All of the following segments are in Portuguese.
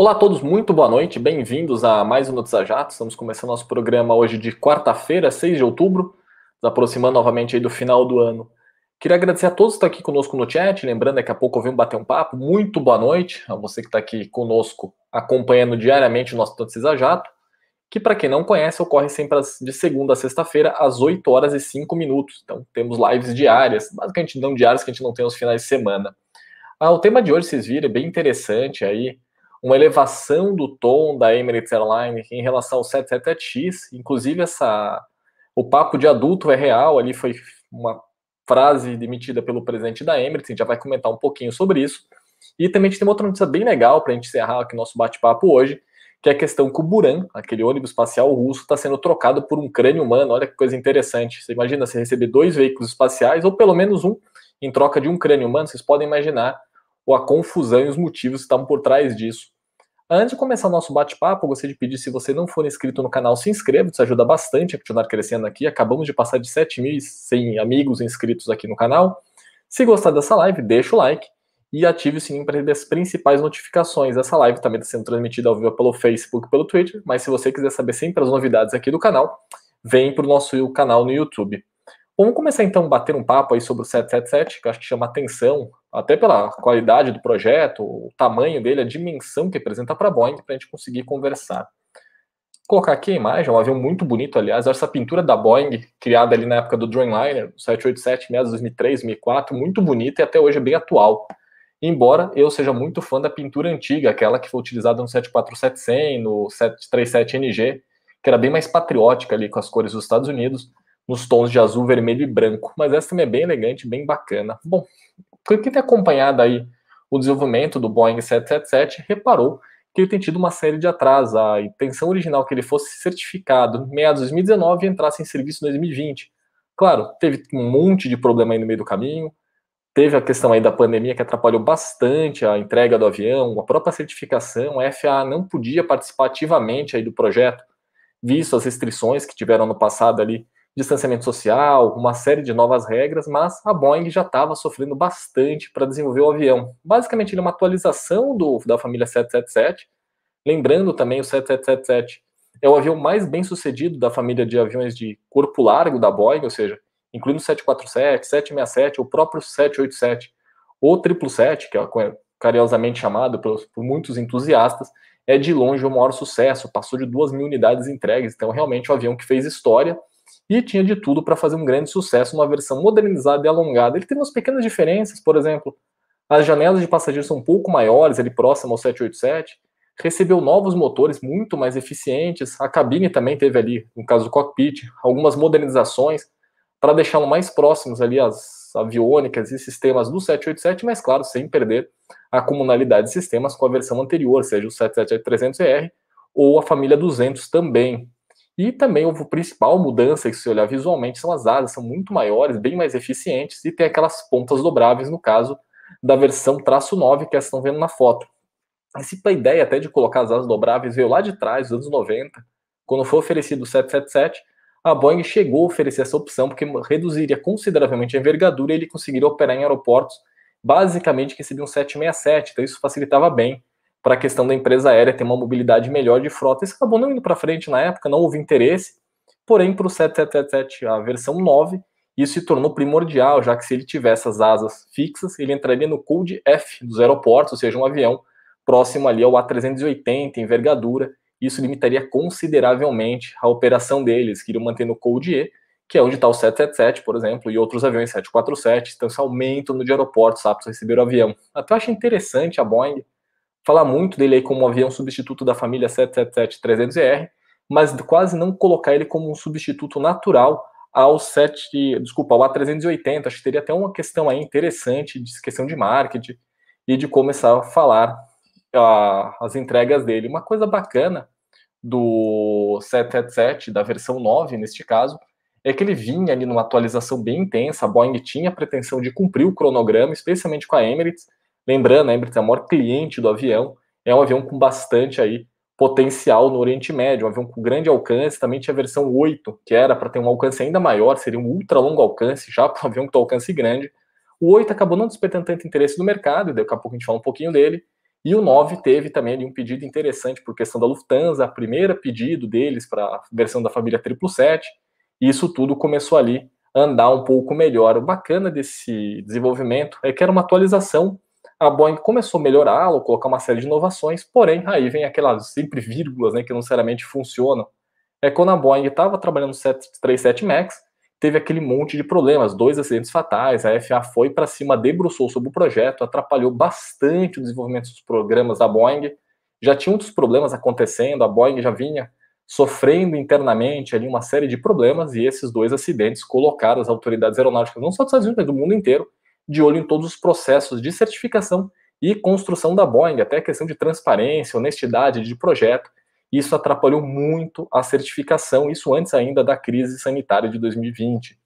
Olá a todos, muito boa noite, bem-vindos a mais um Notícias Jato. Estamos começando nosso programa hoje de quarta-feira, 6 de outubro, nos aproximando novamente do final do ano. Queria agradecer a todos que estão aqui conosco no chat, lembrando, daqui a pouco vem bater um papo. Muito boa noite a você que está aqui conosco, acompanhando diariamente o nosso Notícias Jato, que para quem não conhece, ocorre sempre de segunda a sexta-feira, às 8 horas e 5 minutos. Então temos lives diárias, basicamente não diárias que a gente não tem nos finais de semana. Ah, o tema de hoje, vocês viram, é bem interessante aí, uma elevação do tom da Emirates Airline em relação ao 777X, inclusive essa o papo de adulto é real, ali foi uma frase demitida pelo presidente da Emirates, a gente já vai comentar um pouquinho sobre isso. E também a gente tem uma outra notícia bem legal para a gente encerrar aqui nosso bate-papo hoje, que é a questão que o Buran, aquele ônibus espacial russo, está sendo trocado por um crânio humano. Olha que coisa interessante. Você imagina se receber dois veículos espaciais, ou pelo menos um, em troca de um crânio humano, vocês podem imaginar ou a confusão e os motivos que estavam por trás disso. Antes de começar o nosso bate-papo, eu gostaria de pedir, se você não for inscrito no canal, se inscreva, isso ajuda bastante a continuar crescendo aqui. Acabamos de passar de 7.100 amigos inscritos aqui no canal. Se gostar dessa live, deixa o like e ative o sininho para receber as principais notificações. Essa live também está sendo transmitida ao vivo pelo Facebook e pelo Twitter, mas se você quiser saber sempre as novidades aqui do canal, vem para o nosso canal no YouTube. Vamos começar então a bater um papo aí sobre o 777, que eu acho que chama atenção até pela qualidade do projeto, o tamanho dele, a dimensão que apresenta para a Boeing, para a gente conseguir conversar. Vou colocar aqui a imagem, é um avião muito bonito, aliás, essa pintura da Boeing, criada ali na época do Dreamliner, 787, meados de 2003, 2004, muito bonita e até hoje é bem atual. Embora eu seja muito fã da pintura antiga, aquela que foi utilizada no 747 no 737NG, que era bem mais patriótica ali com as cores dos Estados Unidos, nos tons de azul, vermelho e branco. Mas essa também é bem elegante, bem bacana. Bom, quem tem acompanhado aí o desenvolvimento do Boeing 777 reparou que ele tem tido uma série de atrasos. A intenção original que ele fosse certificado meados de 2019 e entrasse em serviço em 2020. Claro, teve um monte de problema aí no meio do caminho. Teve a questão aí da pandemia que atrapalhou bastante a entrega do avião, a própria certificação. A FAA não podia participar ativamente aí do projeto, visto as restrições que tiveram no passado ali distanciamento social, uma série de novas regras, mas a Boeing já estava sofrendo bastante para desenvolver o avião. Basicamente, ele é uma atualização do, da família 777. Lembrando também, o 777 é o avião mais bem sucedido da família de aviões de corpo largo da Boeing, ou seja, incluindo o 747, 767, o próprio 787, ou 777, que é carinhosamente chamado por, por muitos entusiastas, é de longe o maior sucesso, passou de 2 mil unidades entregues, então realmente o um avião que fez história e tinha de tudo para fazer um grande sucesso, uma versão modernizada e alongada. Ele tem umas pequenas diferenças, por exemplo, as janelas de passageiros são um pouco maiores, Ele próximo ao 787, recebeu novos motores muito mais eficientes, a cabine também teve ali, no caso do cockpit, algumas modernizações para deixá-lo mais próximos ali às aviônicas e sistemas do 787, mas claro, sem perder a comunalidade de sistemas com a versão anterior, seja o 777-300ER ou a família 200 também. E também a principal mudança que se olhar visualmente são as asas, são muito maiores, bem mais eficientes e tem aquelas pontas dobráveis, no caso da versão traço 9 que vocês estão vendo na foto. A ideia até de colocar as asas dobráveis veio lá de trás, dos anos 90, quando foi oferecido o 777, a Boeing chegou a oferecer essa opção porque reduziria consideravelmente a envergadura e ele conseguiria operar em aeroportos basicamente que recebiam um 767, então isso facilitava bem para a questão da empresa aérea ter uma mobilidade melhor de frota. Isso acabou não indo para frente na época, não houve interesse. Porém, para o 777, a versão 9, isso se tornou primordial, já que se ele tivesse as asas fixas, ele entraria no Code F dos aeroportos, ou seja, um avião próximo ali ao A380, envergadura. Isso limitaria consideravelmente a operação deles, que iriam manter no Code E, que é onde está o 777, por exemplo, e outros aviões 747. Então, esse aumento no de aeroportos aptos a receber o avião. Até eu acho interessante a Boeing falar muito dele aí como um avião substituto da família 777-300ER, mas quase não colocar ele como um substituto natural ao 7, desculpa, ao A380. Acho que teria até uma questão aí interessante de questão de marketing e de começar a falar as entregas dele. Uma coisa bacana do 777, da versão 9 neste caso, é que ele vinha ali numa atualização bem intensa. A Boeing tinha a pretensão de cumprir o cronograma, especialmente com a Emirates, Lembrando, a né, Embraer é o maior cliente do avião, é um avião com bastante aí potencial no Oriente Médio, um avião com grande alcance, também tinha a versão 8, que era para ter um alcance ainda maior, seria um ultra longo alcance, já para um avião com alcance grande. O 8 acabou não despertando tanto interesse do mercado, e daqui a pouco a gente fala um pouquinho dele. E o 9 teve também ali um pedido interessante por questão da Lufthansa, a primeira pedido deles para a versão da família 777, e isso tudo começou ali a andar um pouco melhor. O bacana desse desenvolvimento é que era uma atualização a Boeing começou a melhorá-lo, colocar uma série de inovações, porém, aí vem aquelas sempre vírgulas, né, que não seriamente funcionam. É quando a Boeing estava trabalhando no 737 MAX, teve aquele monte de problemas, dois acidentes fatais, a FAA foi para cima, debruçou sobre o projeto, atrapalhou bastante o desenvolvimento dos programas da Boeing, já tinha outros problemas acontecendo, a Boeing já vinha sofrendo internamente ali uma série de problemas e esses dois acidentes colocaram as autoridades aeronáuticas, não só dos Estados Unidos, mas do mundo inteiro, de olho em todos os processos de certificação e construção da Boeing, até a questão de transparência, honestidade de projeto. Isso atrapalhou muito a certificação, isso antes ainda da crise sanitária de 2020.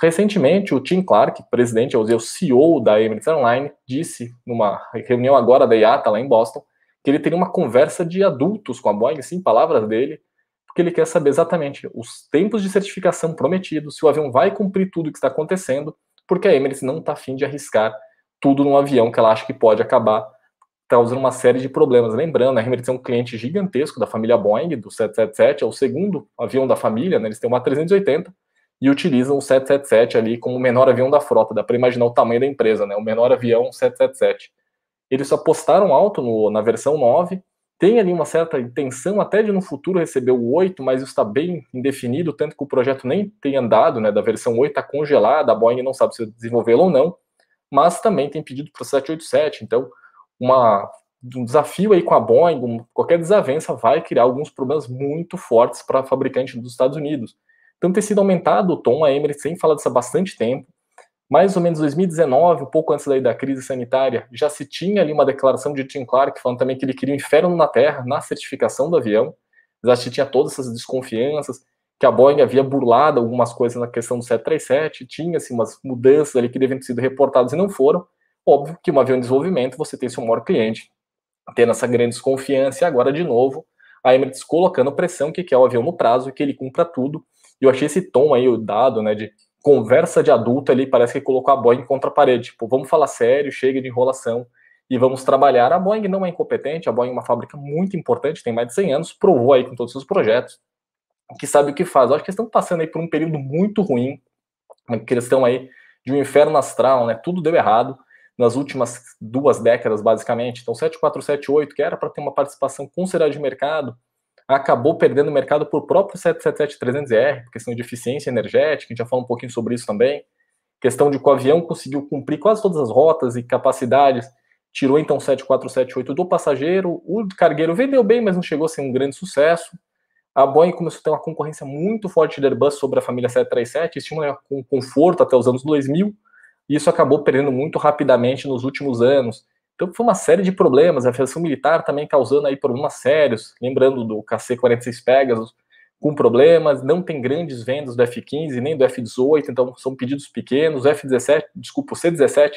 Recentemente, o Tim Clark, presidente, ou é seja, o CEO da Emirates Online, disse numa reunião agora da IATA lá em Boston, que ele teria uma conversa de adultos com a Boeing, sim, palavras dele, porque ele quer saber exatamente os tempos de certificação prometidos, se o avião vai cumprir tudo o que está acontecendo porque a Emirates não está afim de arriscar tudo num avião que ela acha que pode acabar causando uma série de problemas. Lembrando, a Emirates é um cliente gigantesco da família Boeing, do 777, é o segundo avião da família, né? eles têm uma 380 e utilizam o 777 ali como o menor avião da frota. Dá para imaginar o tamanho da empresa, né? o menor avião 777. Eles apostaram alto no, na versão 9, tem ali uma certa intenção até de no futuro receber o 8, mas isso está bem indefinido, tanto que o projeto nem tem andado, né, da versão 8 está congelada, a Boeing não sabe se desenvolvê ou não, mas também tem pedido para o 787, então uma, um desafio aí com a Boeing, qualquer desavença vai criar alguns problemas muito fortes para a fabricante dos Estados Unidos. Então tem sido aumentado o tom, a Emirates tem falado isso há bastante tempo, mais ou menos 2019, um pouco antes da crise sanitária, já se tinha ali uma declaração de Tim Clark falando também que ele queria um inferno na Terra na certificação do avião. Já se tinha todas essas desconfianças, que a Boeing havia burlado algumas coisas na questão do 737, tinha assim, umas mudanças ali que deviam ter sido reportadas e não foram. Óbvio que um avião em desenvolvimento, você tem seu maior cliente, tendo essa grande desconfiança, e agora de novo, a Emirates colocando pressão que quer o avião no prazo e que ele cumpra tudo. E eu achei esse tom aí, o dado, né, de conversa de adulto ali, parece que colocou a Boeing contra a parede. Tipo, vamos falar sério, chega de enrolação e vamos trabalhar. A Boeing não é incompetente, a Boeing é uma fábrica muito importante, tem mais de 100 anos, provou aí com todos os seus projetos, que sabe o que faz. Eu acho que estão passando aí por um período muito ruim, uma questão aí de um inferno astral, né? Tudo deu errado nas últimas duas décadas, basicamente. Então, 7478, que era para ter uma participação considerável de mercado, acabou perdendo o mercado por próprio 777-300R, questão de eficiência energética, a gente já falou um pouquinho sobre isso também, questão de que o avião conseguiu cumprir quase todas as rotas e capacidades, tirou então o 7478 do passageiro, o cargueiro vendeu bem, mas não chegou a ser um grande sucesso, a Boeing começou a ter uma concorrência muito forte da Airbus sobre a família 737, isso tinha um é conforto até os anos 2000, e isso acabou perdendo muito rapidamente nos últimos anos, então foi uma série de problemas, a aviação militar também causando aí problemas sérios, lembrando do KC-46 Pegasus, com problemas, não tem grandes vendas do F-15 nem do F-18, então são pedidos pequenos, o F-17, desculpa, o C-17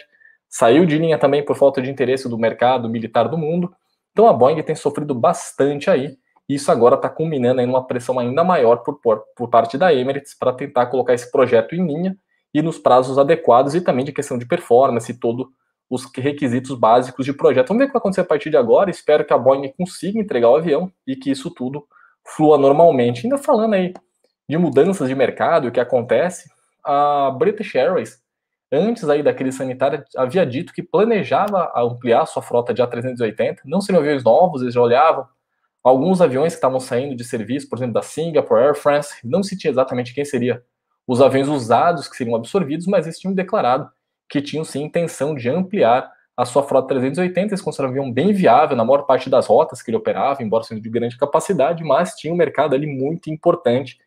saiu de linha também por falta de interesse do mercado militar do mundo, então a Boeing tem sofrido bastante aí, e isso agora está culminando em uma pressão ainda maior por, por, por parte da Emirates para tentar colocar esse projeto em linha e nos prazos adequados e também de questão de performance e todo os requisitos básicos de projeto. Vamos ver o que vai acontecer a partir de agora. Espero que a Boeing consiga entregar o avião e que isso tudo flua normalmente. Ainda falando aí de mudanças de mercado, o que acontece, a British Airways, antes aí da crise sanitária, havia dito que planejava ampliar sua frota de A380, não seriam aviões novos, eles já olhavam alguns aviões que estavam saindo de serviço, por exemplo, da Singapore Air France, não se tinha exatamente quem seria os aviões usados que seriam absorvidos, mas eles tinham declarado que tinham sim intenção de ampliar a sua frota 380, eles consideravam bem viável na maior parte das rotas que ele operava, embora sendo de grande capacidade, mas tinha um mercado ali muito importante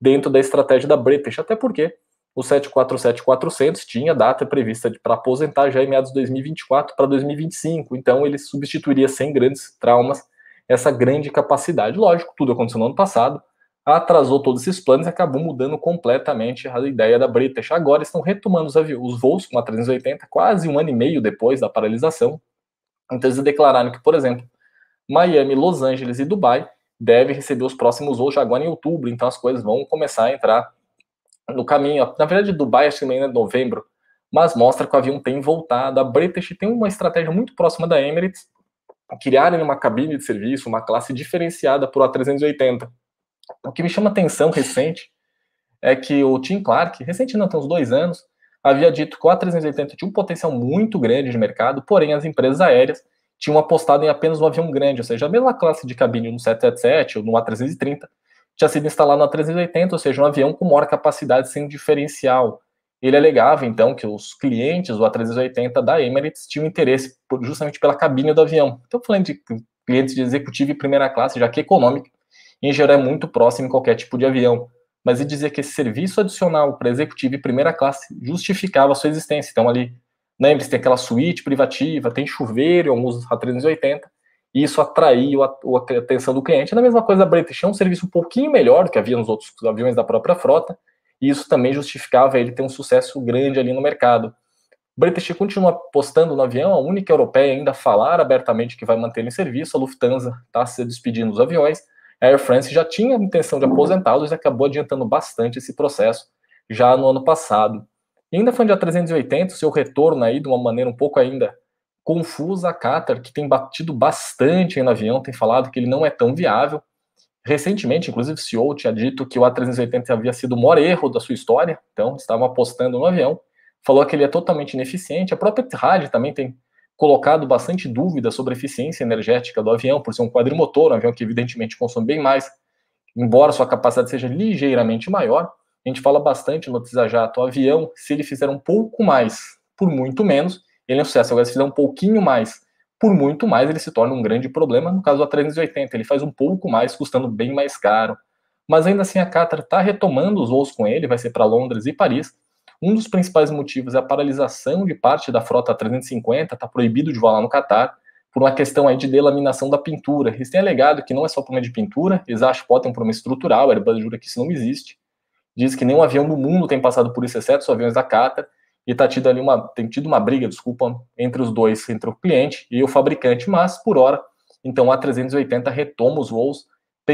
dentro da estratégia da British, até porque o 747-400 tinha data prevista para aposentar já em meados de 2024 para 2025, então ele substituiria sem grandes traumas essa grande capacidade. Lógico, tudo aconteceu no ano passado, atrasou todos esses planos e acabou mudando completamente a ideia da British. Agora estão retomando os, os voos com a 380 quase um ano e meio depois da paralisação. Então eles declararam que, por exemplo, Miami, Los Angeles e Dubai devem receber os próximos voos já agora em outubro. Então as coisas vão começar a entrar no caminho. Na verdade, Dubai acho que ainda é novembro, mas mostra que o avião tem voltado. A British tem uma estratégia muito próxima da Emirates, criarem uma cabine de serviço, uma classe diferenciada para o A380 o que me chama atenção recente é que o Tim Clark, recente não, tem uns dois anos, havia dito que o A380 tinha um potencial muito grande de mercado, porém as empresas aéreas tinham apostado em apenas um avião grande, ou seja, a mesma classe de cabine no 777 ou no A330 tinha sido instalado no A380, ou seja, um avião com maior capacidade sem diferencial. Ele alegava, então, que os clientes do A380 da Emirates tinham interesse justamente pela cabine do avião. Então, falando de clientes de executivo e primeira classe, já que econômica, em geral é muito próximo em qualquer tipo de avião. Mas ele dizer que esse serviço adicional para executivo e primeira classe justificava a sua existência. Então, ali, lembre-se, tem aquela suíte privativa, tem chuveiro em alguns A380, e isso atraiu a, a atenção do cliente. É a mesma coisa, a British é um serviço um pouquinho melhor do que havia nos outros aviões da própria frota, e isso também justificava ele ter um sucesso grande ali no mercado. British continua apostando no avião, a única europeia ainda a falar abertamente que vai manter em serviço, a Lufthansa está se despedindo dos aviões, a Air France já tinha a intenção de aposentá-los e acabou adiantando bastante esse processo já no ano passado. E ainda foi no dia 380, seu retorno aí de uma maneira um pouco ainda confusa a Qatar, que tem batido bastante no avião, tem falado que ele não é tão viável. Recentemente, inclusive, o CEO tinha dito que o A380 havia sido o maior erro da sua história, então estavam apostando no avião. Falou que ele é totalmente ineficiente. A própria Etihad também tem colocado bastante dúvida sobre a eficiência energética do avião, por ser um quadrimotor, um avião que evidentemente consome bem mais, embora sua capacidade seja ligeiramente maior. A gente fala bastante no jato, o avião, se ele fizer um pouco mais por muito menos, ele é um sucesso. Agora, se fizer um pouquinho mais por muito mais, ele se torna um grande problema. No caso do A380, ele faz um pouco mais, custando bem mais caro. Mas ainda assim, a Qatar está retomando os voos com ele, vai ser para Londres e Paris, um dos principais motivos é a paralisação de parte da frota 350, está proibido de voar no Catar, por uma questão aí de delaminação da pintura. Eles têm alegado que não é só problema de pintura, eles acham que pode ter um problema estrutural, a Airbus jura que isso não existe. Diz que nenhum avião do mundo tem passado por isso, exceto os aviões da Qatar, e tá tido ali uma, tem tido uma briga, desculpa, entre os dois, entre o cliente e o fabricante, mas por hora, então a 380 retoma os voos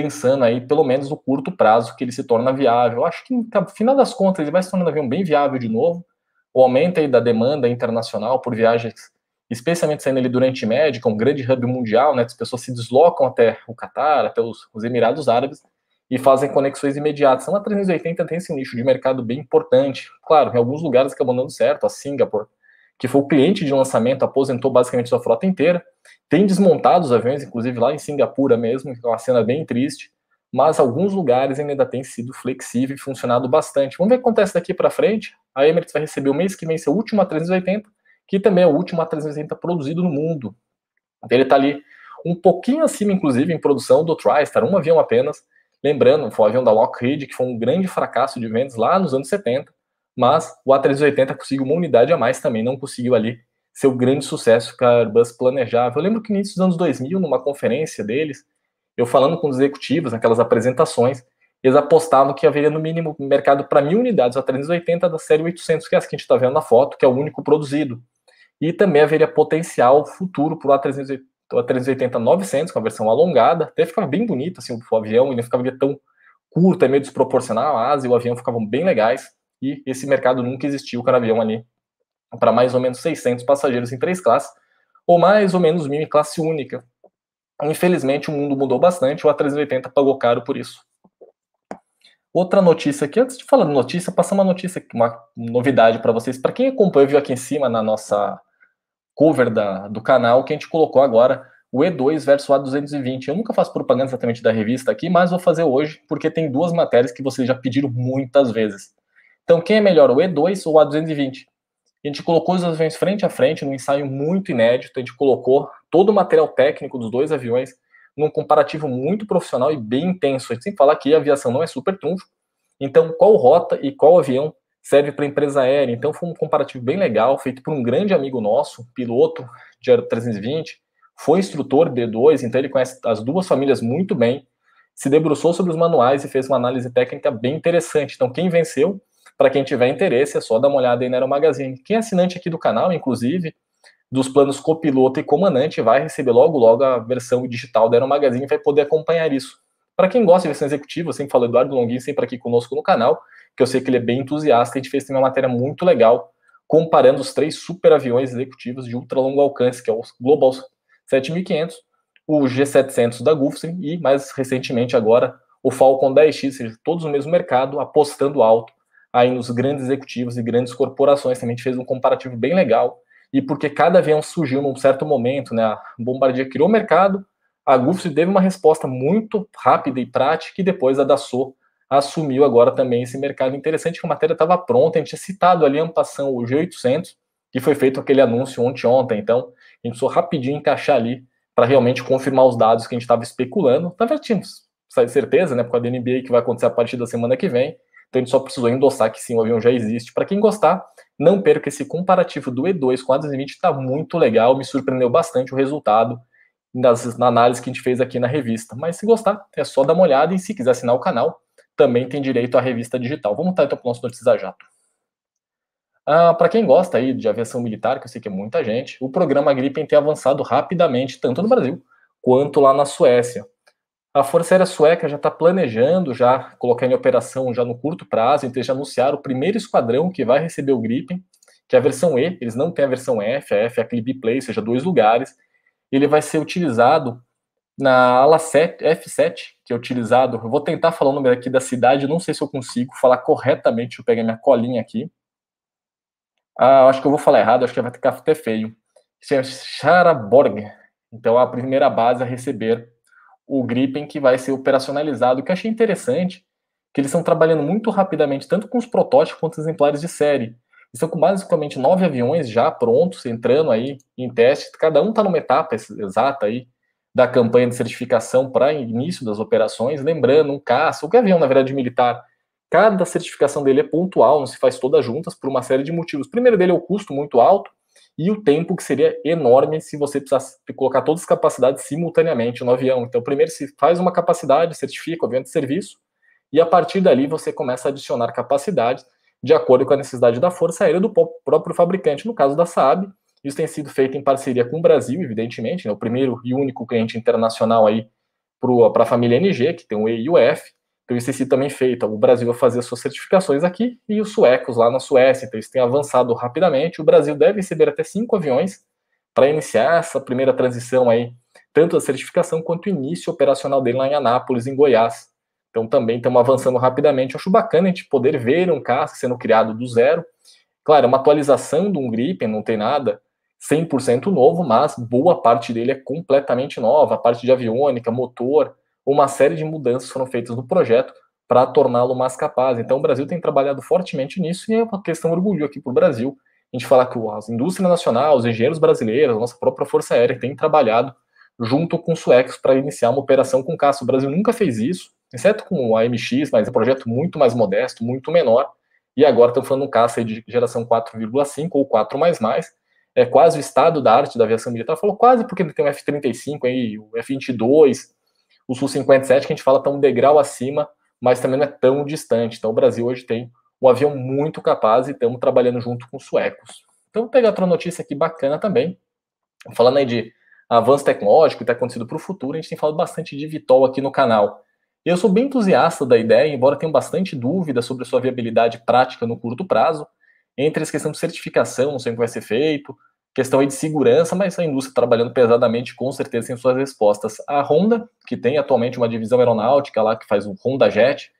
pensando aí pelo menos no curto prazo que ele se torna viável. Acho que então, no final das contas ele vai se tornando um bem viável de novo. O aumento aí da demanda internacional por viagens, especialmente saindo ali durante o Médio, com é um grande hub mundial, né? As pessoas se deslocam até o Catar, até os, os Emirados Árabes e fazem conexões imediatas. Então a 380 tem esse nicho de mercado bem importante. Claro, em alguns lugares acabou dando certo, a Singapura que foi o cliente de lançamento, aposentou basicamente sua frota inteira, tem desmontado os aviões, inclusive lá em Singapura mesmo, que é uma cena bem triste, mas alguns lugares ainda tem sido flexível e funcionado bastante. Vamos ver o que acontece daqui para frente. A Emirates vai receber o mês que vem seu último A380, que também é o último A380 produzido no mundo. Ele está ali um pouquinho acima, inclusive, em produção do TriStar, um avião apenas. Lembrando, foi o avião da Lockheed, que foi um grande fracasso de vendas lá nos anos 70 mas o A380 conseguiu uma unidade a mais também, não conseguiu ali seu grande sucesso que a Airbus planejava. Eu lembro que no início dos anos 2000, numa conferência deles, eu falando com os executivos, naquelas apresentações, eles apostavam que haveria no mínimo mercado para mil unidades A380 da série 800, que é essa que a gente está vendo na foto, que é o único produzido. E também haveria potencial futuro para o A380, A380-900, com a versão alongada, até ficava bem bonito assim, o avião, ele não ficava tão curto, é meio desproporcional, a asa e o avião ficavam bem legais e esse mercado nunca existiu, o avião ali, para mais ou menos 600 passageiros em três classes, ou mais ou menos mil classe única. Então, infelizmente, o mundo mudou bastante, o A380 pagou caro por isso. Outra notícia aqui, antes de falar de notícia, passar uma notícia, uma novidade para vocês. Para quem acompanha, viu aqui em cima na nossa cover da, do canal, que a gente colocou agora o E2 versus o A220. Eu nunca faço propaganda exatamente da revista aqui, mas vou fazer hoje, porque tem duas matérias que vocês já pediram muitas vezes. Então, quem é melhor, o E2 ou o A220? A gente colocou os aviões frente a frente, num ensaio muito inédito, a gente colocou todo o material técnico dos dois aviões num comparativo muito profissional e bem intenso. Sem falar que a aviação não é super trunfo, então qual rota e qual avião serve para a empresa aérea? Então foi um comparativo bem legal, feito por um grande amigo nosso, piloto de Aero 320, foi instrutor D2, então ele conhece as duas famílias muito bem, se debruçou sobre os manuais e fez uma análise técnica bem interessante. Então quem venceu para quem tiver interesse, é só dar uma olhada aí na Aero Magazine. Quem é assinante aqui do canal, inclusive, dos planos copiloto e comandante, vai receber logo logo a versão digital da Aero Magazine e vai poder acompanhar isso. Para quem gosta de versão executiva, eu sempre falo Eduardo Longuinho, sempre aqui conosco no canal, que eu sei que ele é bem entusiasta, a gente fez uma matéria muito legal comparando os três super aviões executivos de ultra longo alcance, que é o Global 7500, o G700 da Gulfstream e, mais recentemente agora, o Falcon 10X, seja, todos no mesmo mercado, apostando alto aí nos grandes executivos e grandes corporações. Também a gente fez um comparativo bem legal. E porque cada avião surgiu num certo momento, né? A Bombardier criou o mercado, a Gulfstream teve uma resposta muito rápida e prática, e depois a Dassault assumiu agora também esse mercado. Interessante que a matéria estava pronta, a gente tinha citado ali a ampação o G800, que foi feito aquele anúncio ontem, ontem. Então, a gente precisou rapidinho encaixar ali para realmente confirmar os dados que a gente estava especulando. Na tá verdade, tínhamos certeza, né, por a DNB que vai acontecer a partir da semana que vem, então ele só precisou endossar que sim, o avião já existe. Para quem gostar, não perca esse comparativo do E2 com a 220, está muito legal, me surpreendeu bastante o resultado das na análise que a gente fez aqui na revista. Mas se gostar, é só dar uma olhada e se quiser assinar o canal, também tem direito à revista digital. Vamos estar então para o nosso Notícias a Jato. Ah, para quem gosta aí de aviação militar, que eu sei que é muita gente, o programa Gripen tem avançado rapidamente, tanto no Brasil quanto lá na Suécia. A Força Aérea Sueca já está planejando já colocar em operação já no curto prazo, então eles já anunciaram o primeiro esquadrão que vai receber o Gripen, que é a versão E, eles não têm a versão F, a F é aquele Play, ou seja, dois lugares. Ele vai ser utilizado na ala 7, F7, que é utilizado. Eu vou tentar falar o número aqui da cidade, não sei se eu consigo falar corretamente. Deixa eu pegar minha colinha aqui. Ah, acho que eu vou falar errado, acho que vai ficar até feio. Charaborg. Então, a primeira base a receber o Gripen que vai ser operacionalizado, o que eu achei interessante, que eles estão trabalhando muito rapidamente, tanto com os protótipos quanto os exemplares de série. Estão com basicamente nove aviões já prontos, entrando aí em teste, cada um está numa etapa exata aí da campanha de certificação para início das operações, lembrando, um caça, o que avião, na verdade, militar, cada certificação dele é pontual, não se faz todas juntas por uma série de motivos. O primeiro dele é o custo muito alto, e o tempo que seria enorme se você precisasse colocar todas as capacidades simultaneamente no avião. Então, primeiro se faz uma capacidade, certifica o avião de serviço, e a partir dali você começa a adicionar capacidades de acordo com a necessidade da Força Aérea do próprio fabricante. No caso da Saab, isso tem sido feito em parceria com o Brasil, evidentemente, né, o primeiro e único cliente internacional aí para a família NG, que tem o EIUF, então, isso tem também feito. Então, o Brasil vai fazer as suas certificações aqui e os suecos lá na Suécia. Então, isso tem avançado rapidamente. O Brasil deve receber até cinco aviões para iniciar essa primeira transição aí, tanto da certificação quanto o início operacional dele lá em Anápolis, em Goiás. Então, também estamos avançando rapidamente. acho bacana a gente poder ver um caça sendo criado do zero. Claro, é uma atualização de um Gripen, não tem nada 100% novo, mas boa parte dele é completamente nova. A parte de aviônica, motor, uma série de mudanças foram feitas no projeto para torná-lo mais capaz. Então, o Brasil tem trabalhado fortemente nisso e é uma questão orgulho aqui para o Brasil. A gente falar que a indústria nacional, os engenheiros brasileiros, a nossa própria Força Aérea tem trabalhado junto com o suecos para iniciar uma operação com caça. O Brasil nunca fez isso, exceto com o AMX, mas é um projeto muito mais modesto, muito menor. E agora estão falando um caça de geração 4,5 ou 4 mais mais. É quase o estado da arte da aviação militar. Falou quase porque ele tem o F-35 aí, o F-22, o Sul 57, que a gente fala, está um degrau acima, mas também não é tão distante. Então, o Brasil hoje tem um avião muito capaz e estamos trabalhando junto com os suecos. Então, vou pegar outra notícia aqui bacana também, falando aí de avanço tecnológico que está acontecendo para o futuro, a gente tem falado bastante de Vitol aqui no canal. Eu sou bem entusiasta da ideia, embora tenha bastante dúvida sobre a sua viabilidade prática no curto prazo, entre as questões de certificação, não sei o que vai ser feito, Questão aí de segurança, mas a indústria trabalhando pesadamente, com certeza, em suas respostas. A Honda, que tem atualmente uma divisão aeronáutica lá, que faz o Honda Jet,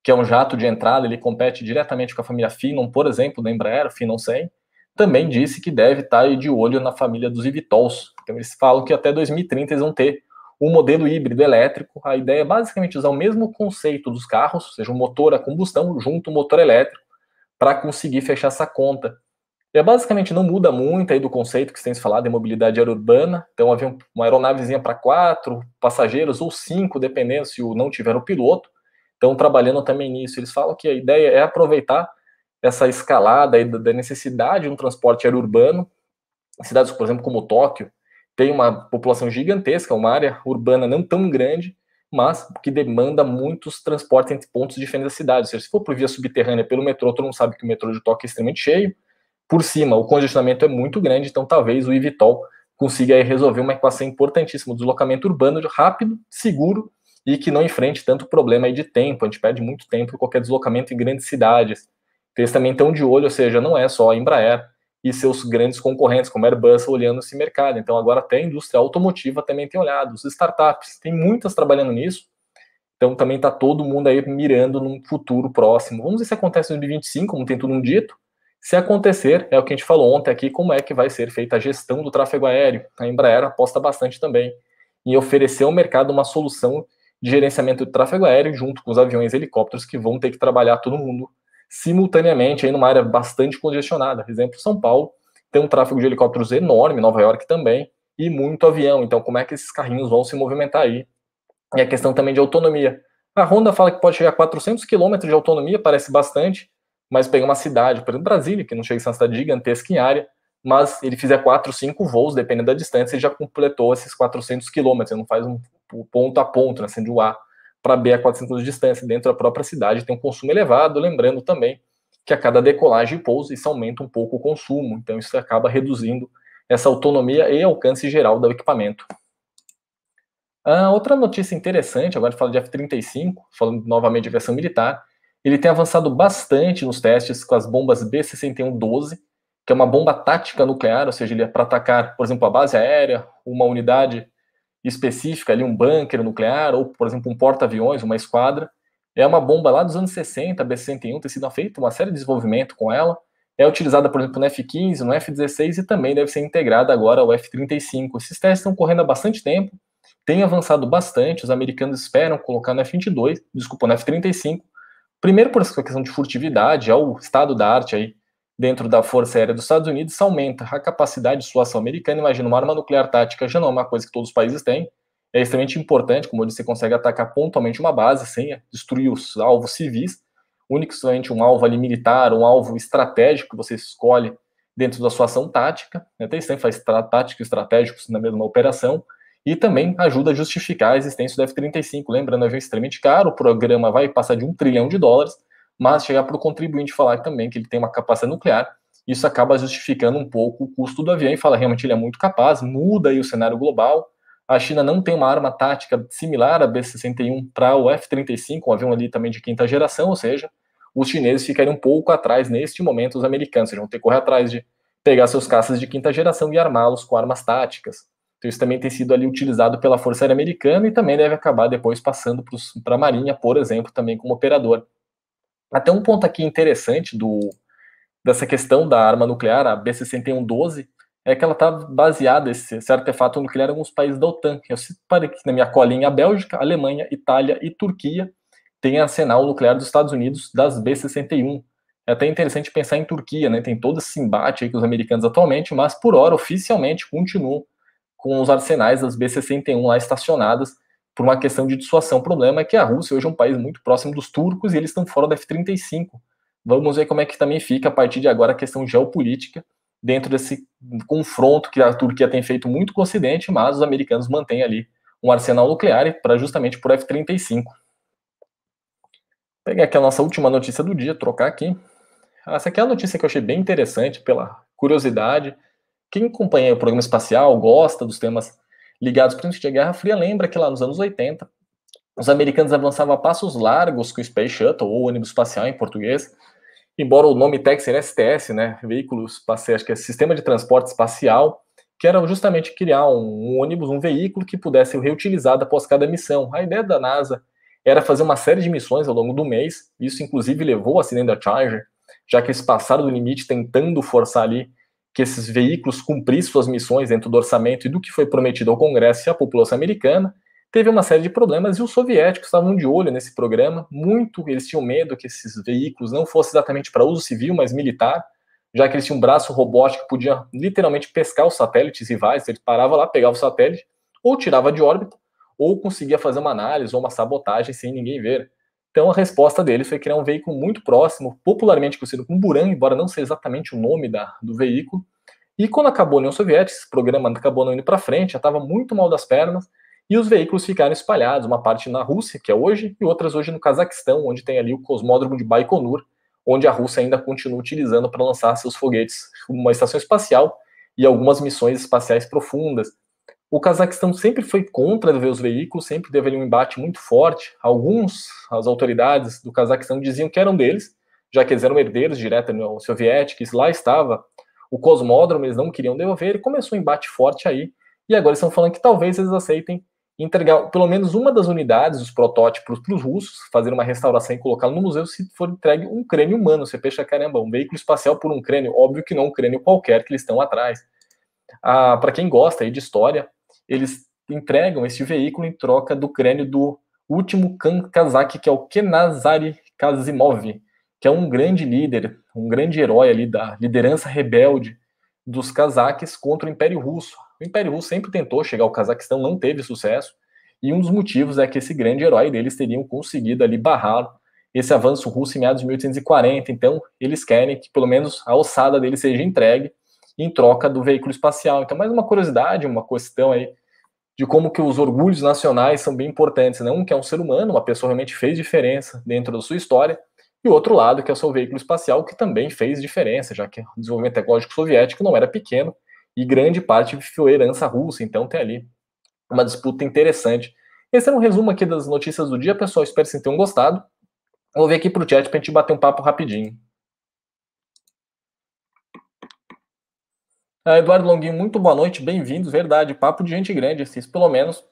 que é um jato de entrada, ele compete diretamente com a família Finon, por exemplo, da Embraer, Finon 100, também disse que deve estar de olho na família dos Evitols. Então eles falam que até 2030 eles vão ter um modelo híbrido elétrico. A ideia é basicamente usar o mesmo conceito dos carros, ou seja, o um motor a combustão junto ao motor elétrico, para conseguir fechar essa conta é basicamente não muda muito aí do conceito que vocês têm falado de mobilidade aerourbana. Então, havia uma aeronavezinha para quatro passageiros ou cinco, dependendo se o não tiver o piloto. Então, trabalhando também nisso, eles falam que a ideia é aproveitar essa escalada aí da necessidade de um transporte aerourbano. urbano. cidades, por exemplo, como Tóquio, tem uma população gigantesca, uma área urbana não tão grande, mas que demanda muitos transportes entre pontos diferentes da cidade. Ou seja, se for por via subterrânea pelo metrô, todo mundo sabe que o metrô de Tóquio é extremamente cheio por cima. O congestionamento é muito grande, então talvez o Ivitol consiga resolver uma equação importantíssima, deslocamento urbano rápido, seguro e que não enfrente tanto problema de tempo. A gente perde muito tempo em qualquer deslocamento em grandes cidades. Então, eles também estão de olho, ou seja, não é só a Embraer e seus grandes concorrentes, como a Airbus, olhando esse mercado. Então, agora até a indústria automotiva também tem olhado, os startups, tem muitas trabalhando nisso. Então, também está todo mundo aí mirando num futuro próximo. Vamos ver se acontece em 2025, como tem tudo um dito, se acontecer, é o que a gente falou ontem aqui, como é que vai ser feita a gestão do tráfego aéreo. A Embraer aposta bastante também em oferecer ao mercado uma solução de gerenciamento de tráfego aéreo junto com os aviões e helicópteros que vão ter que trabalhar todo mundo simultaneamente aí numa área bastante congestionada. Por exemplo, São Paulo tem um tráfego de helicópteros enorme, Nova York também, e muito avião. Então, como é que esses carrinhos vão se movimentar aí? E a questão também de autonomia. A Honda fala que pode chegar a 400 km de autonomia, parece bastante, mas pegar uma cidade, por exemplo, Brasília, que não chega a ser uma cidade gigantesca em área, mas ele fizer quatro, cinco voos, dependendo da distância, ele já completou esses 400 quilômetros, ele não faz um ponto a ponto, né, sendo assim, de A para B a 400 de distância, dentro da própria cidade tem um consumo elevado, lembrando também que a cada decolagem e pouso, isso aumenta um pouco o consumo, então isso acaba reduzindo essa autonomia e alcance geral do equipamento. Ah, outra notícia interessante, agora falando de F-35, falando novamente de aviação militar, ele tem avançado bastante nos testes com as bombas B-61-12, que é uma bomba tática nuclear, ou seja, ele é para atacar, por exemplo, a base aérea, uma unidade específica ali, um bunker nuclear, ou, por exemplo, um porta-aviões, uma esquadra. É uma bomba lá dos anos 60, B-61 tem sido feita uma série de desenvolvimento com ela. É utilizada, por exemplo, no F-15, no F-16 e também deve ser integrada agora ao F-35. Esses testes estão correndo há bastante tempo, tem avançado bastante, os americanos esperam colocar no F-22, desculpa, no F-35, Primeiro, por essa questão de furtividade, ao é estado da arte aí dentro da Força Aérea dos Estados Unidos, aumenta a capacidade de suação americana. Imagina, uma arma nuclear tática já não é uma coisa que todos os países têm. É extremamente importante, como você consegue atacar pontualmente uma base sem destruir os alvos civis. Unicamente um alvo ali militar, um alvo estratégico que você escolhe dentro da sua ação tática. Né? Até sempre faz tática e estratégico assim, na mesma operação e também ajuda a justificar a existência do F-35. Lembrando, é um avião extremamente caro, o programa vai passar de um trilhão de dólares, mas chegar para o contribuinte falar também que ele tem uma capacidade nuclear, isso acaba justificando um pouco o custo do avião e fala realmente ele é muito capaz, muda aí o cenário global. A China não tem uma arma tática similar à B-61 para o F-35, um avião ali também de quinta geração, ou seja, os chineses ficariam um pouco atrás neste momento Os americanos, vão ter que correr atrás de pegar seus caças de quinta geração e armá-los com armas táticas. Então, isso também tem sido ali utilizado pela Força Aérea Americana e também deve acabar depois passando para a Marinha, por exemplo, também como operador. Até um ponto aqui interessante do, dessa questão da arma nuclear, a B-6112, é que ela está baseada, esse, esse, artefato nuclear, em alguns países da OTAN. Eu separei aqui na minha colinha a Bélgica, a Alemanha, Itália e Turquia têm arsenal nuclear dos Estados Unidos das B-61. É até interessante pensar em Turquia, né? Tem todo esse embate aí com os americanos atualmente, mas por hora, oficialmente, continuam com os arsenais das B-61 lá estacionadas por uma questão de dissuasão. O problema é que a Rússia hoje é um país muito próximo dos turcos e eles estão fora da F-35. Vamos ver como é que também fica a partir de agora a questão geopolítica dentro desse confronto que a Turquia tem feito muito com o Ocidente, mas os americanos mantêm ali um arsenal nuclear para justamente por F-35. Pegar aqui a nossa última notícia do dia, trocar aqui. Ah, essa aqui é a notícia que eu achei bem interessante pela curiosidade quem acompanha o programa espacial, gosta dos temas ligados principalmente à Guerra Fria, lembra que lá nos anos 80, os americanos avançavam a passos largos com o Space Shuttle, ou ônibus espacial em português, embora o nome técnico era STS, né, veículo espacial, acho que é Sistema de Transporte Espacial, que era justamente criar um, ônibus, um veículo que pudesse ser reutilizado após cada missão. A ideia da NASA era fazer uma série de missões ao longo do mês, isso inclusive levou ao acidente da Charger, já que eles passaram do limite tentando forçar ali que esses veículos cumprissem suas missões dentro do orçamento e do que foi prometido ao Congresso e à população americana, teve uma série de problemas e os soviéticos estavam de olho nesse programa, muito eles tinham medo que esses veículos não fossem exatamente para uso civil, mas militar, já que eles tinham um braço robótico que podia literalmente pescar os satélites rivais, ele parava lá, pegava o satélite, ou tirava de órbita, ou conseguia fazer uma análise ou uma sabotagem sem ninguém ver. Então a resposta deles foi criar um veículo muito próximo, popularmente conhecido como Buran, embora não seja exatamente o nome da, do veículo. E quando acabou a União Soviética, esse programa acabou não indo para frente, já estava muito mal das pernas, e os veículos ficaram espalhados, uma parte na Rússia, que é hoje, e outras hoje no Cazaquistão, onde tem ali o cosmódromo de Baikonur, onde a Rússia ainda continua utilizando para lançar seus foguetes, uma estação espacial e algumas missões espaciais profundas, o Cazaquistão sempre foi contra ver os veículos, sempre teve ali um embate muito forte. Alguns, as autoridades do Cazaquistão diziam que eram deles, já que eles eram herdeiros direto ao soviético, lá estava o cosmódromo, eles não queriam devolver, e começou um embate forte aí. E agora estão falando que talvez eles aceitem entregar pelo menos uma das unidades, os protótipos, para os russos, fazer uma restauração e colocá-lo no museu se for entregue um crânio humano. Você pensa, caramba, um veículo espacial por um crânio? Óbvio que não um crânio qualquer que eles estão atrás. Ah, para quem gosta aí de história, eles entregam este veículo em troca do crânio do último Khan Kazak, que é o Kenazari Kazimov, que é um grande líder, um grande herói ali da liderança rebelde dos cazaques contra o Império Russo. O Império Russo sempre tentou chegar ao Cazaquistão, não teve sucesso, e um dos motivos é que esse grande herói deles teriam conseguido ali barrar esse avanço russo em meados de 1840. Então, eles querem que pelo menos a ossada dele seja entregue em troca do veículo espacial. Então, mais uma curiosidade, uma questão aí de como que os orgulhos nacionais são bem importantes, né? Um que é um ser humano, uma pessoa realmente fez diferença dentro da sua história, e o outro lado que é o seu veículo espacial, que também fez diferença, já que o desenvolvimento tecnológico soviético não era pequeno e grande parte foi herança russa, então tem ali uma disputa interessante. Esse é um resumo aqui das notícias do dia, pessoal, espero que vocês tenham gostado. Vou ver aqui para o chat para a gente bater um papo rapidinho. Ah, Eduardo Longuinho, muito boa noite, bem-vindos, verdade, papo de gente grande, esses assim, pelo menos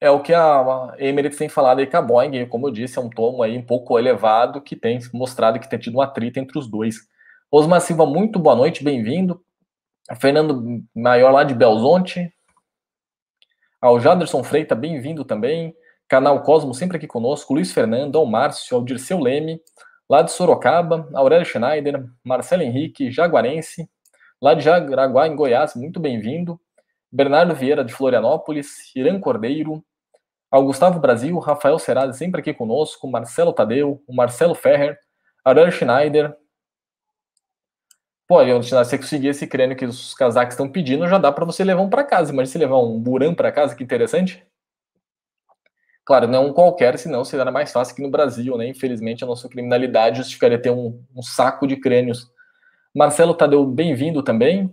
é o que a, a Emirates tem falado aí com a Boeing, como eu disse, é um tom aí um pouco elevado que tem mostrado que tem tido um atrito entre os dois. Osmar Silva, muito boa noite, bem-vindo. Fernando Maior lá de Belzonte. Ao Jaderson Freita, bem-vindo também. Canal Cosmo sempre aqui conosco. Luiz Fernando, ao Márcio, ao Dirceu Leme, lá de Sorocaba, Aurélio Schneider, Marcelo Henrique, Jaguarense, Lá de Jaraguá, em Goiás, muito bem-vindo. Bernardo Vieira, de Florianópolis. Irã Cordeiro. Ao Gustavo Brasil, Rafael Serade sempre aqui conosco. Marcelo Tadeu, o Marcelo Ferrer. Aran Schneider. Pô, Leon Schneider, se você conseguir esse crânio que os casacos estão pedindo, já dá para você levar um para casa. Mas se levar um Buran para casa, que interessante. Claro, não é um qualquer, senão seria mais fácil que no Brasil, né? Infelizmente, a nossa criminalidade justificaria ter um, um saco de crânios Marcelo Tadeu, bem-vindo também.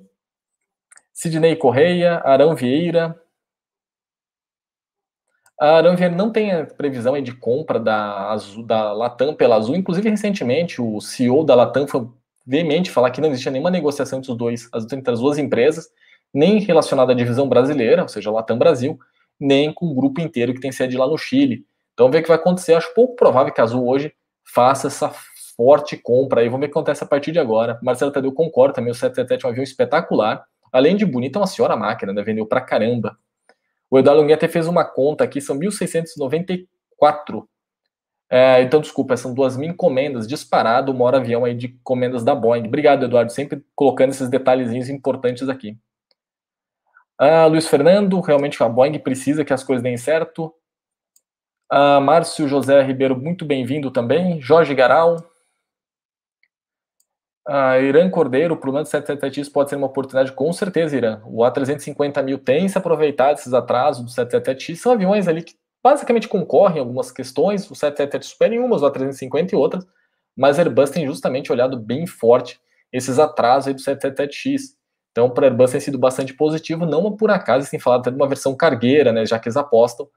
Sidney Correia, Arão Vieira. A Arão Vieira não tem previsão de compra da, Azul, da Latam pela Azul. Inclusive, recentemente, o CEO da Latam foi veemente falar que não existia nenhuma negociação entre, os dois, entre as duas empresas, nem relacionada à divisão brasileira, ou seja, Latam Brasil, nem com o grupo inteiro que tem sede lá no Chile. Então, ver o que vai acontecer. Acho pouco provável que a Azul hoje faça essa forte compra. Aí vamos ver o que acontece a partir de agora. Marcelo Tadeu concorda também. O 777 é um avião espetacular. Além de bonita é uma senhora máquina, né? Vendeu pra caramba. O Eduardo Lunguinha até fez uma conta aqui, são 1.694. É, então, desculpa, são duas mil encomendas, disparado o maior avião aí de encomendas da Boeing. Obrigado, Eduardo, sempre colocando esses detalhezinhos importantes aqui. Ah, Luiz Fernando, realmente a Boeing precisa que as coisas deem certo. Ah, Márcio José Ribeiro, muito bem-vindo também. Jorge Garal, Uh, Irã Cordeiro, para o Lance 777 pode ser uma oportunidade, com certeza, Irã. O A350 mil tem se aproveitado desses atrasos do 777X, são aviões ali que basicamente concorrem em algumas questões, o 777 supera em umas, o A350 e outras, mas a Airbus tem justamente olhado bem forte esses atrasos aí do 777X. Então, para a Airbus tem sido bastante positivo, não por acaso, sem falar até de uma versão cargueira, né, já que eles apostam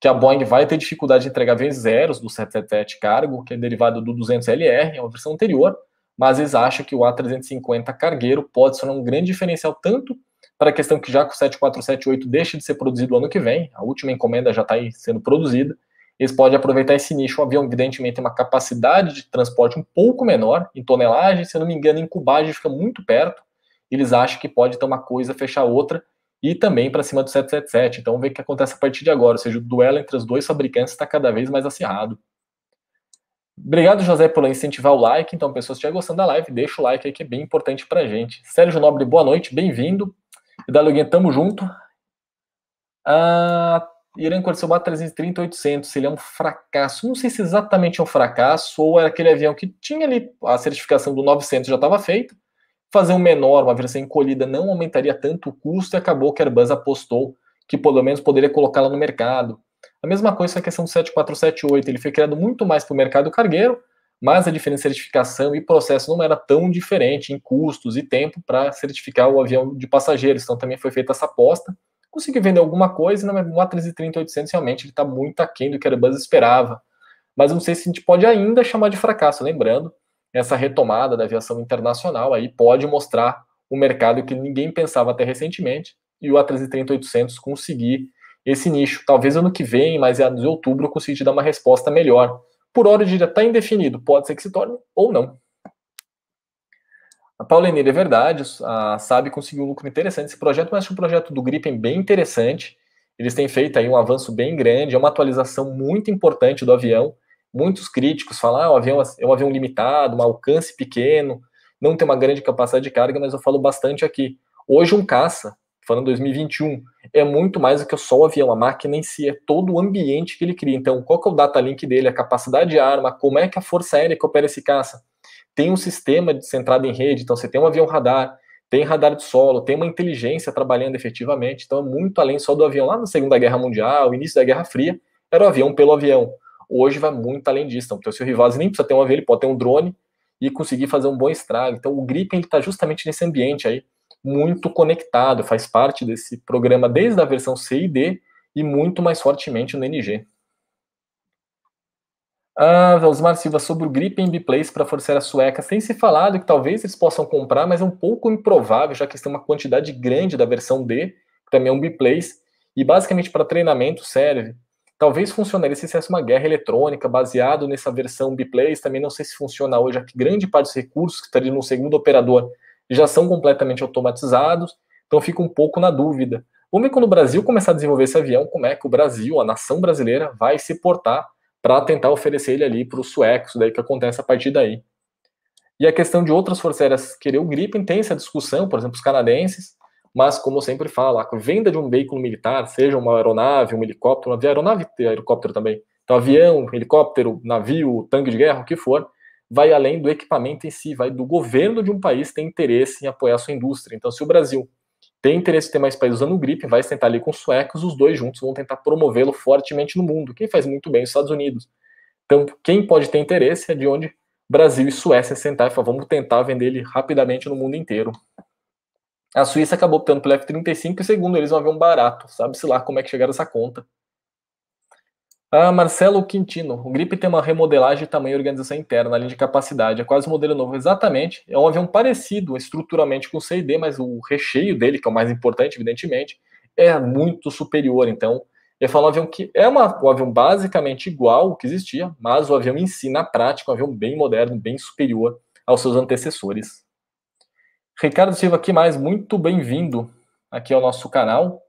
que a Boeing vai ter dificuldade de entregar aviões zeros do 777 cargo, que é derivado do 200LR, é uma versão anterior, mas eles acham que o A350 cargueiro pode ser um grande diferencial tanto para a questão que já com o 7478 deixa de ser produzido ano que vem, a última encomenda já está aí sendo produzida, eles podem aproveitar esse nicho. O avião, evidentemente, tem uma capacidade de transporte um pouco menor em tonelagem, se eu não me engano, em cubagem fica muito perto. Eles acham que pode ter uma coisa, fechar outra, e também para cima do 777. Então, vê o que acontece a partir de agora. Ou seja, o duelo entre os dois fabricantes está cada vez mais acirrado. Obrigado, José, por incentivar o like. Então, pessoas que estiverem gostando da live, deixa o like aí que é bem importante a gente. Sérgio Nobre, boa noite, bem-vindo. E da Luguinha, tamo junto. Ah, Irã Cordoba 330 800, ele é um fracasso. Não sei se exatamente é um fracasso ou era aquele avião que tinha ali a certificação do 900 já estava feita. Fazer um menor, uma versão encolhida, não aumentaria tanto o custo e acabou que a Airbus apostou que pelo menos poderia colocá-la no mercado. A mesma coisa com a questão do 7478, ele foi criado muito mais para o mercado cargueiro, mas a diferença de certificação e processo não era tão diferente em custos e tempo para certificar o avião de passageiros, então também foi feita essa aposta. Conseguiu vender alguma coisa, mas no A330-800 realmente ele está muito aquém do que a Airbus esperava. Mas não sei se a gente pode ainda chamar de fracasso, lembrando, essa retomada da aviação internacional aí pode mostrar um mercado que ninguém pensava até recentemente, e o A330-800 conseguir esse nicho. Talvez ano que vem, mas é em outubro, eu consiga dar uma resposta melhor. Por hora, eu diria, está indefinido. Pode ser que se torne ou não. A Paulineira é verdade, a SAB conseguiu um lucro interessante esse projeto, mas acho um projeto do Gripen é bem interessante. Eles têm feito aí um avanço bem grande, é uma atualização muito importante do avião. Muitos críticos falam, ah, o avião é, é um avião limitado, um alcance pequeno, não tem uma grande capacidade de carga, mas eu falo bastante aqui. Hoje um caça, falando 2021, é muito mais do que só o avião, a máquina em si, é todo o ambiente que ele cria. Então, qual que é o data link dele, a capacidade de arma, como é que a Força Aérea que opera esse caça? Tem um sistema centrado em rede, então você tem um avião radar, tem radar de solo, tem uma inteligência trabalhando efetivamente, então é muito além só do avião. Lá na Segunda Guerra Mundial, início da Guerra Fria, era o avião pelo avião. Hoje vai muito além disso. Então, o seu rival nem precisa ter um avião, ele pode ter um drone e conseguir fazer um bom estrago. Então, o Gripen está justamente nesse ambiente aí, muito conectado, faz parte desse programa desde a versão C e D e muito mais fortemente no NG. Ah, Osmar Silva, sobre o Gripen Biplays para forçar a sueca, tem se falado que talvez eles possam comprar, mas é um pouco improvável, já que eles têm uma quantidade grande da versão D, que também é um Biplays, e basicamente para treinamento serve. Talvez funcionaria se fizesse uma guerra eletrônica baseado nessa versão Biplays, também não sei se funciona hoje, já que grande parte dos recursos que estaria no segundo operador já são completamente automatizados, então fica um pouco na dúvida. Vamos ver quando o Brasil começar a desenvolver esse avião, como é que o Brasil, a nação brasileira, vai se portar para tentar oferecer ele ali para os suecos, daí que acontece a partir daí. E a questão de outras forças aéreas querer o Gripen tem essa discussão, por exemplo, os canadenses, mas como eu sempre falo, a venda de um veículo militar, seja uma aeronave, um helicóptero, uma aeronave, helicóptero também, então avião, helicóptero, navio, tanque de guerra, o que for, vai além do equipamento em si, vai do governo de um país ter interesse em apoiar a sua indústria. Então, se o Brasil tem interesse em ter mais países usando o GRIP, vai sentar ali com os suecos, os dois juntos vão tentar promovê-lo fortemente no mundo, quem faz muito bem os Estados Unidos. Então, quem pode ter interesse é de onde Brasil e Suécia sentar e falar, vamos tentar vender ele rapidamente no mundo inteiro. A Suíça acabou optando pelo F-35 e, segundo eles, vão ver um barato. Sabe-se lá como é que chegaram essa conta. Ah, Marcelo Quintino, o Gripe tem uma remodelagem de tamanho e organização interna, além de capacidade. É quase um modelo novo, exatamente. É um avião parecido estruturalmente com o CID, mas o recheio dele, que é o mais importante, evidentemente, é muito superior. Então, eu falo um avião que é uma, um avião basicamente igual ao que existia, mas o avião em si, na prática, é um avião bem moderno, bem superior aos seus antecessores. Ricardo Silva aqui mais, muito bem-vindo aqui ao nosso canal.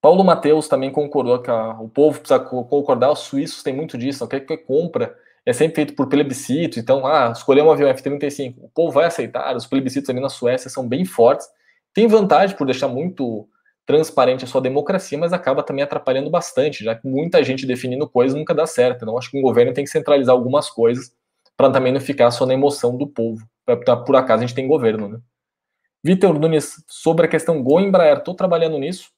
Paulo Mateus também concordou que a, o povo precisa concordar, os suíços têm muito disso, não quer que compra é sempre feito por plebiscito, então, ah, escolher um avião F-35, o povo vai aceitar, os plebiscitos ali na Suécia são bem fortes, tem vantagem por deixar muito transparente a sua democracia, mas acaba também atrapalhando bastante, já que muita gente definindo coisas nunca dá certo, então acho que o governo tem que centralizar algumas coisas para também não ficar só na emoção do povo, por acaso a gente tem governo, né? Vitor Nunes, sobre a questão Go Embraer, estou trabalhando nisso,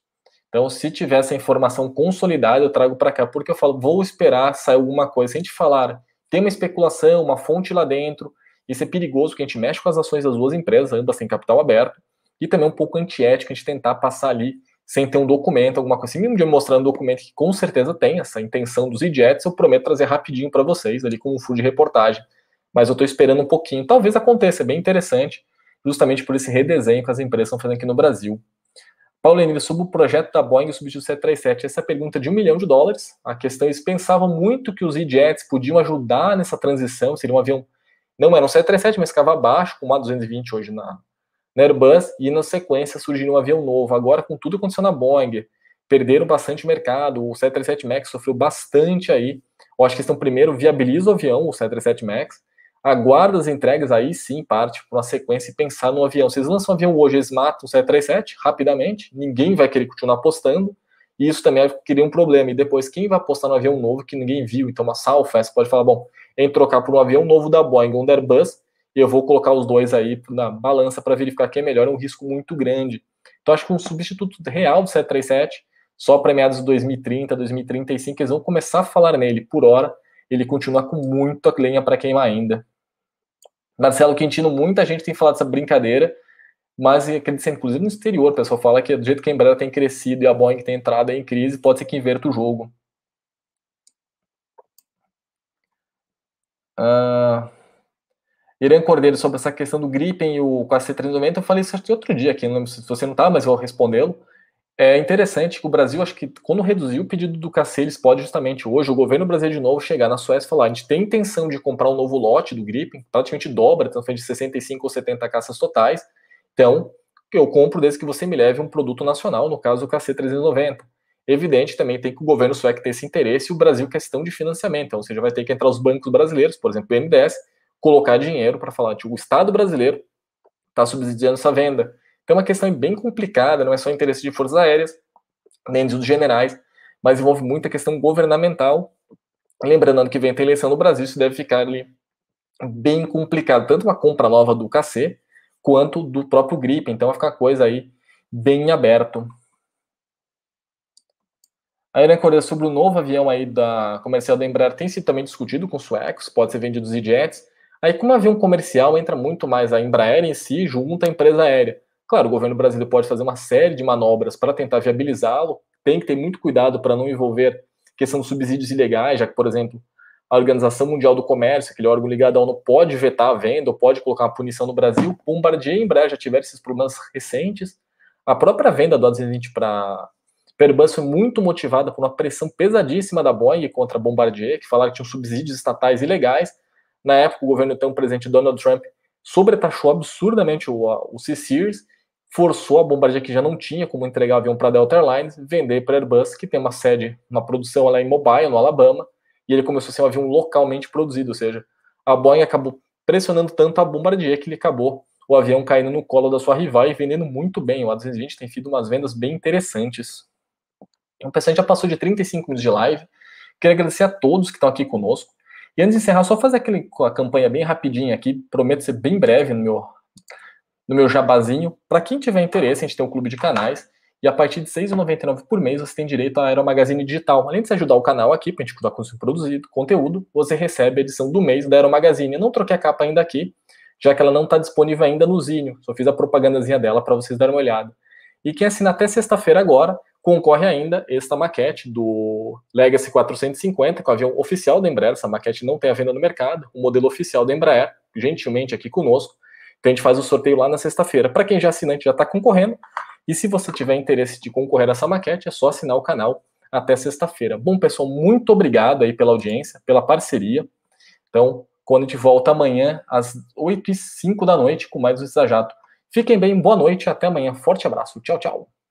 então, se tiver essa informação consolidada, eu trago para cá, porque eu falo, vou esperar sair alguma coisa. Se a gente falar, tem uma especulação, uma fonte lá dentro, isso é perigoso, que a gente mexe com as ações das duas empresas, ambas sem capital aberto, e também um pouco antiético a gente tentar passar ali sem ter um documento, alguma coisa assim, mesmo de mostrando um documento que com certeza tem essa intenção dos idiotas, eu prometo trazer rapidinho para vocês, ali com um furo de reportagem, mas eu estou esperando um pouquinho. Talvez aconteça, é bem interessante, justamente por esse redesenho que as empresas estão fazendo aqui no Brasil Paulo Henrique, sobre o projeto da Boeing sobre o 737, essa é pergunta de um milhão de dólares. A questão é eles pensavam muito que os E-Jets podiam ajudar nessa transição, seria um avião. Não era um 737, mas ficava abaixo, com uma 220 hoje na, na Airbus, e na sequência surgiu um avião novo. Agora, com tudo acontecendo na Boeing, perderam bastante mercado, o 737 MAX sofreu bastante aí. Eu acho que estão primeiro viabiliza o avião, o 737 MAX, aguarda as entregas, aí sim parte para uma sequência e pensar no avião. Vocês lançam um avião hoje, eles matam o 737 rapidamente, ninguém vai querer continuar apostando, e isso também vai criar um problema. E depois, quem vai apostar no avião novo que ninguém viu? Então, uma Southwest pode falar, bom, em trocar por um avião novo da Boeing ou um da Airbus, eu vou colocar os dois aí na balança para verificar quem é melhor, é um risco muito grande. Então, acho que um substituto real do 737, só para meados de 2030, 2035, eles vão começar a falar nele. Por hora, ele continua com muita lenha para queimar ainda. Marcelo Quintino, muita gente tem falado essa brincadeira, mas inclusive no exterior, o pessoal fala que do jeito que a Embraer tem crescido e a Boeing tem entrado em crise, pode ser que inverta o jogo. Uh, Irã Cordeiro, sobre essa questão do Gripen e o 4C390, eu falei isso outro dia aqui, não se você não tá, mas eu vou respondê-lo é interessante que o Brasil, acho que quando reduziu o pedido do KC, eles podem justamente hoje, o governo brasileiro de novo, chegar na Suécia e falar: a gente tem intenção de comprar um novo lote do Gripen, praticamente dobra, então de 65 ou 70 caças totais. Então, eu compro desde que você me leve um produto nacional, no caso o KC 390. Evidente também tem que o governo sueco ter esse interesse e o Brasil questão de financiamento, então, ou seja, vai ter que entrar os bancos brasileiros, por exemplo, o BNDES, colocar dinheiro para falar: tipo, o Estado brasileiro está subsidiando essa venda então é uma questão bem complicada, não é só interesse de forças aéreas, nem dos generais, mas envolve muita questão governamental. Lembrando, ano que vem tem eleição no Brasil, isso deve ficar ali bem complicado, tanto uma compra nova do KC, quanto do próprio gripe, então vai ficar coisa aí bem aberto. A Irã Coreia sobre o novo avião aí da comercial da Embraer tem sido também discutido com suecos, pode ser vendido os jets. Aí, como avião comercial, entra muito mais a Embraer em si junto à empresa aérea. Claro, o governo brasileiro pode fazer uma série de manobras para tentar viabilizá-lo, tem que ter muito cuidado para não envolver questão de subsídios ilegais, já que, por exemplo, a Organização Mundial do Comércio, aquele órgão ligado à ONU, pode vetar a venda ou pode colocar uma punição no Brasil. Bombardier em breve já tiver esses problemas recentes. A própria venda do A220 para Airbus foi muito motivada por uma pressão pesadíssima da Boeing contra a Bombardier, que falaram que tinham subsídios estatais ilegais. Na época, o governo então, o presidente Donald Trump sobretaxou absurdamente o, o C-Series forçou a Bombardier, que já não tinha como entregar avião para a Delta Airlines, vender para a Airbus, que tem uma sede na produção lá em Mobile, no Alabama, e ele começou a ser um avião localmente produzido, ou seja, a Boeing acabou pressionando tanto a Bombardier que ele acabou o avião caindo no colo da sua rival e vendendo muito bem. O A220 tem feito umas vendas bem interessantes. Então, pessoal, a gente já passou de 35 minutos de live. Quero agradecer a todos que estão aqui conosco. E antes de encerrar, só fazer aquele, a campanha bem rapidinha aqui. Prometo ser bem breve no meu no meu jabazinho. Para quem tiver interesse, a gente tem um clube de canais. E a partir de R$ 6,99 por mês, você tem direito a Aero Magazine Digital. Além de você ajudar o canal aqui, para a gente cuidar com produzido, conteúdo, você recebe a edição do mês da Aero Magazine. Eu não troquei a capa ainda aqui, já que ela não está disponível ainda no Zinho. Só fiz a propagandazinha dela para vocês darem uma olhada. E quem assina até sexta-feira agora, concorre ainda esta maquete do Legacy 450, com o avião oficial da Embraer. Essa maquete não tem a venda no mercado. O modelo oficial da Embraer, gentilmente aqui conosco. Então a gente faz o sorteio lá na sexta-feira. Para quem já é assinante, já está concorrendo. E se você tiver interesse de concorrer a essa maquete, é só assinar o canal até sexta-feira. Bom, pessoal, muito obrigado aí pela audiência, pela parceria. Então, quando a gente volta amanhã às 8 e 05 da noite com mais um Jato. Fiquem bem, boa noite, até amanhã. Forte abraço. Tchau, tchau.